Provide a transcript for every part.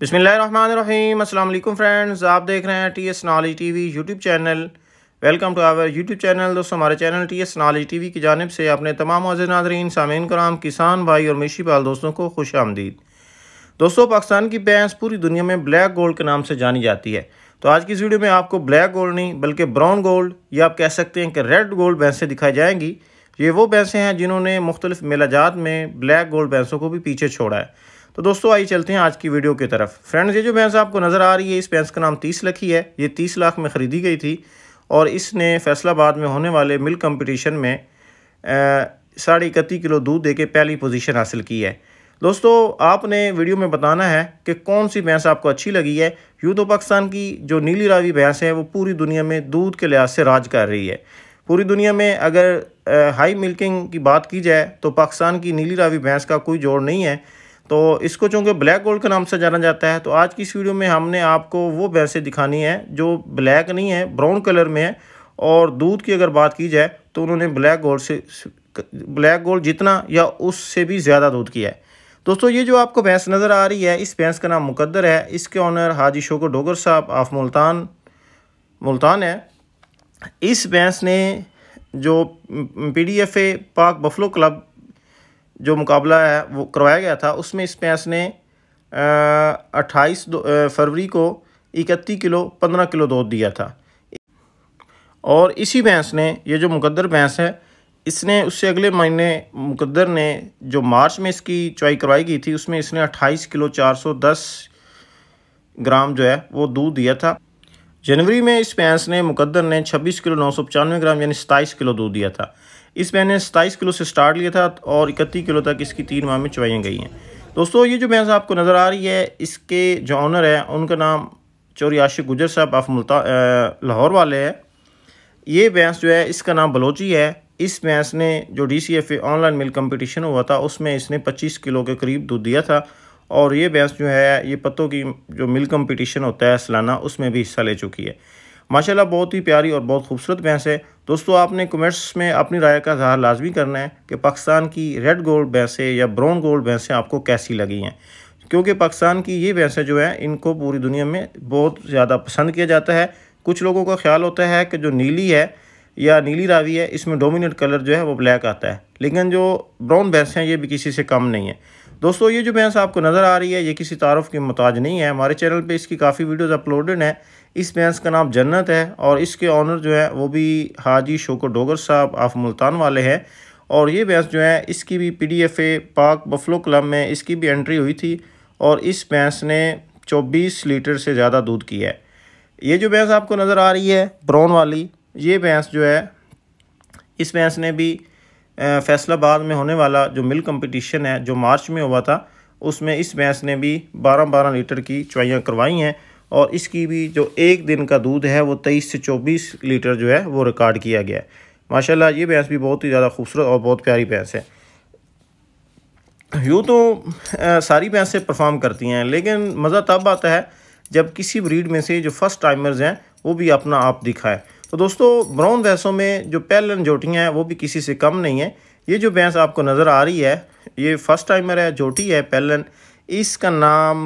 बिसमीम अल्लाम फ्रेंड्स आप देख रहे हैं T S knowledge T V YouTube channel welcome to our YouTube channel दोस्तों हमारे चैनल T S knowledge T V की जानब से अपने तमाम अज़र नाजरीन सामीन कराम किसान भाई और मिशी पाल दोस्तों को खुश आमदीद दोस्तों पाकिस्तान की बैंस पूरी दुनिया में ब्लैक गोल्ड के नाम से जानी जाती है तो आज की इस वीडियो में आपको ब्लैक गोल्ड नहीं बल्कि ब्राउन गोल्ड या आप कह सकते हैं कि रेड गोल्ड बैंसें दिखाई जाएंगी ये वो बैंसें हैं जिन्होंने मुख्तलिफ मेलाजात में ब्लैक गोल्ड बैंसों को भी पीछे छोड़ा है तो दोस्तों आइए चलते हैं आज की वीडियो की तरफ फ्रेंड्स ये जो भैंस आपको नज़र आ रही है इस भैंस का नाम तीस लखी है ये तीस लाख में ख़रीदी गई थी और इसने फैसलाबाद में होने वाले मिल्क कंपटीशन में साढ़े इकती किलो दूध देके पहली पोजीशन हासिल की है दोस्तों आपने वीडियो में बताना है कि कौन सी भैंस आपको अच्छी लगी है यूँ तो पाकिस्तान की जो नीली रावी भैंस है वो पूरी दुनिया में दूध के लिहाज से राज कर रही है पूरी दुनिया में अगर हाई मिल्किंग की बात की जाए तो पाकिस्तान की नीली रावी भैंस का कोई जोड़ नहीं है तो इसको चूँकि ब्लैक गोल्ड के नाम से जाना जाता है तो आज की इस वीडियो में हमने आपको वो भैंसें दिखानी है जो ब्लैक नहीं है ब्राउन कलर में है और दूध की अगर बात की जाए तो उन्होंने ब्लैक गोल्ड से ब्लैक गोल्ड जितना या उससे भी ज़्यादा दूध किया है दोस्तों ये जो आपको भैंस नज़र आ रही है इस भैंस का नाम मुकद्दर है इसके ऑनर हाजी शोकर डोगर साहब आफ मुल्तान मुल्तान है इस भैंस ने जो पी डी एफ ए पाक बफलो क्लब जो मुकाबला है वो करवाया गया था उसमें स्पैस ने अट्ठाईस फरवरी को इकतीस किलो पंद्रह किलो दूध दिया था और इसी भैंस ने ये जो मुकद्दर भैंस है इसने उससे अगले महीने मुकद्दर ने जो मार्च में इसकी चुवाई करवाई गई थी उसमें इसने 28 किलो 410 ग्राम जो है वो दूध दिया था जनवरी में इस भैंस ने मुकद्दर ने 26 किलो नौ ग्राम यानी 27 किलो दूध दिया था इस मैंने सताईस किलो से स्टार्ट लिया था और इकतीस किलो तक इसकी तीन माह में चवाइयाँ गई हैं दोस्तों ये जो भैंस आपको नज़र आ रही है इसके जो ऑनर है उनका नाम चौरी आशिक गुजर साहब ऑफ मुल्ता लाहौर वाले है ये भैंस जो है इसका नाम बलोची है इस भैंस ने जो D C F A online milk competition हुआ था उसमें इसने 25 किलो के करीब दूध दिया था और ये भैंस जो है ये पत्तों की जो मिल कंपटीशन होता है सालाना उसमें भी हिस्सा ले चुकी है माशाल्लाह बहुत ही प्यारी और बहुत खूबसूरत भैंस है दोस्तों आपने कमेंट्स में अपनी राय का इजहार लाजमी करना है कि पाकिस्तान की रेड गोल्ड भैंसें या ब्राउन गोल्ड भैंसें आपको कैसी लगी हैं क्योंकि पाकिस्तान की ये भैंसें जो हैं इनको पूरी दुनिया में बहुत ज़्यादा पसंद किया जाता है कुछ लोगों का ख्याल होता है कि जो नीली है या नीली रावी है इसमें डोमिनेट कलर जो है वो ब्लैक आता है लेकिन जो ब्राउन भैंस हैं ये भी किसी से कम नहीं है दोस्तों ये जो भैंस आपको नज़र आ रही है ये किसी तारफ़ के मुताज नहीं है हमारे चैनल पे इसकी काफ़ी वीडियोस अपलोडेड हैं इस भैंस का नाम जन्नत है और इसके ऑनर जो है वो भी हाजी शोकर डोगर साहब आफ मुल्तान वाले हैं और ये भैंस जो है इसकी भी पी डी एफ ए पाक बफलो क्लब में इसकी भी एंट्री हुई थी और इस भैंस ने चौबीस लीटर से ज़्यादा दूध किया है ये जो भैंस आपको नज़र आ रही है ब्राउन वाली ये भैंस जो है इस भैंस ने भी फैसलाबाद में होने वाला जो मिल कंपटीशन है जो मार्च में हुआ था उसमें इस भैंस ने भी 12-12 लीटर की चवाइयाँ करवाई हैं और इसकी भी जो एक दिन का दूध है वो तेईस से चौबीस लीटर जो है वो रिकॉर्ड किया गया है माशाल्लाह ये भैंस भी बहुत ही ज़्यादा खूबसूरत और बहुत प्यारी भैंस है यूँ तो आ, सारी भैंसें परफॉर्म करती हैं लेकिन मज़ा तब आता है जब किसी ब्रीड में से जो फर्स्ट टाइमर्स हैं वो भी अपना आप दिखाए तो दोस्तों ब्राउन भैंसों में जो पैलन जोटियाँ हैं वो भी किसी से कम नहीं है ये जो भैंस आपको नज़र आ रही है ये फर्स्ट टाइमर है जोटी है पैलन इसका नाम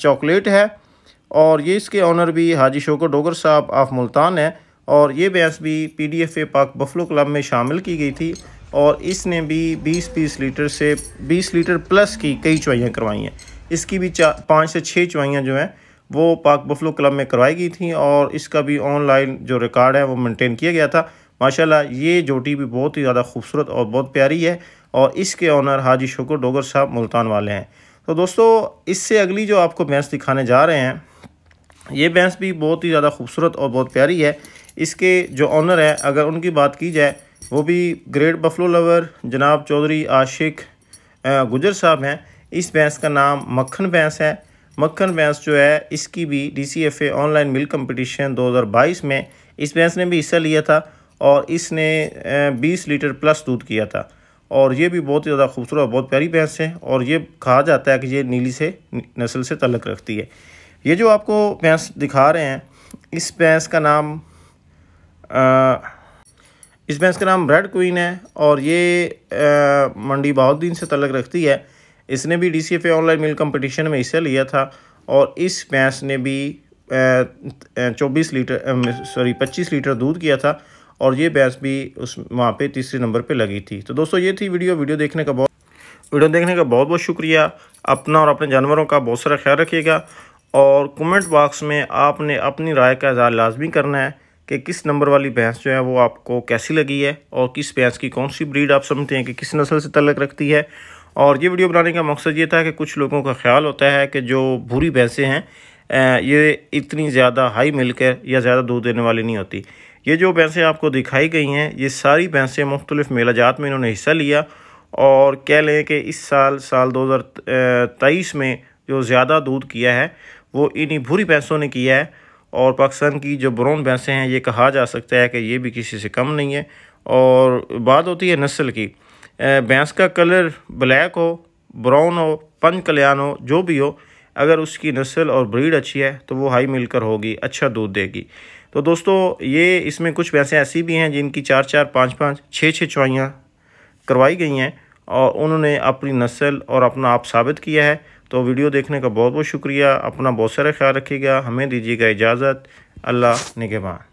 चॉकलेट है और ये इसके ऑनर भी हाजी शोकर डोगर साहब ऑफ मुल्तान है और ये भैंस भी पी डी एफ ए पाक बफलो क्लब में शामिल की गई थी और इसने भी 20 बीस लीटर से 20 लीटर प्लस की कई चुवाइयाँ करवाई हैं इसकी भी चार पाँच से छः चुवाइयाँ जो हैं वो पाक बफलो क्लब में करवाई गई थी और इसका भी ऑनलाइन जो रिकॉर्ड है वो मेंटेन किया गया था माशाल्लाह ये जोटी भी बहुत ही ज़्यादा खूबसूरत और बहुत प्यारी है और इसके ऑनर हाजी शुक्र डोगर साहब मुल्तान वाले हैं तो दोस्तों इससे अगली जो आपको भैंस दिखाने जा रहे हैं ये भैंस भी बहुत ही ज़्यादा खूबसूरत और बहुत प्यारी है इसके जो ऑनर हैं अगर उनकी बात की जाए वो भी ग्रेट बफलो लवर जनाब चौधरी आशिक गुजर साहब हैं इस भैंस का नाम मक्खन भैंस है मक्खन भैंस जो है इसकी भी डीसीएफए ऑनलाइन मिल्क कंपटीशन 2022 में इस भैंस ने भी हिस्सा लिया था और इसने 20 लीटर प्लस दूध किया था और ये भी बहुत ही ज़्यादा खूबसूरत बहुत प्यारी भैंस है और ये कहा जाता है कि ये नीली से नस्ल से तलक रखती है ये जो आपको भैंस दिखा रहे हैं इस भैंस का नाम आ, इस भैंस का नाम रेड क्वीन है और ये आ, मंडी बहुत दिन से तलक रखती है इसने भी डी ऑनलाइन मिल कंपटीशन में हिस्सा लिया था और इस भैंस ने भी चौबीस लीटर सॉरी पच्चीस लीटर दूध किया था और ये भैंस भी उस वहाँ पे तीसरे नंबर पे लगी थी तो दोस्तों ये थी वीडियो वीडियो देखने का बहुत वीडियो देखने का बहुत बहुत शुक्रिया अपना और अपने जानवरों का बहुत सारा ख्याल रखिएगा और कमेंट बॉक्स में आपने अपनी राय का इजहार लाजमी करना है कि किस नंबर वाली भैंस जो है वो आपको कैसी लगी है और किस भैंस की कौन सी ब्रीड आप समझते हैं कि किस नस्ल से तलक रखती है और ये वीडियो बनाने का मकसद ये था कि कुछ लोगों का ख्याल होता है कि जो भूरी भैंसें हैं ये इतनी ज़्यादा हाई मिल्क है या ज़्यादा दूध देने वाली नहीं होती ये जो भैंसें आपको दिखाई गई हैं ये सारी भैंसें मुख्तलिफ़ मेलाजात में इन्होंने हिस्सा लिया और कह लें कि इस साल साल दो हज़ार तेईस में जो ज़्यादा दूध किया है वो इन्हीं भूरी भैंसों ने किया है और पाकिस्तान की जो ब्राउन भैंसें हैं ये कहा जा सकता है कि ये भी किसी से कम नहीं है और बात होती है नस्ल की भैंस का कलर ब्लैक हो ब्राउन हो पंच कल्याण हो जो भी हो अगर उसकी नस्ल और ब्रीड अच्छी है तो वो हाई मिलकर होगी अच्छा दूध देगी तो दोस्तों ये इसमें कुछ भैंसें ऐसी भी हैं जिनकी चार चार पाँच पाँच छः छः चुवाइयाँ करवाई गई हैं और उन्होंने अपनी नस्ल और अपना आप साबित किया है तो वीडियो देखने का बहुत बहुत शुक्रिया अपना बहुत सारा ख्याल रखिएगा हमें दीजिएगा इजाज़त अल्लाह निगेबान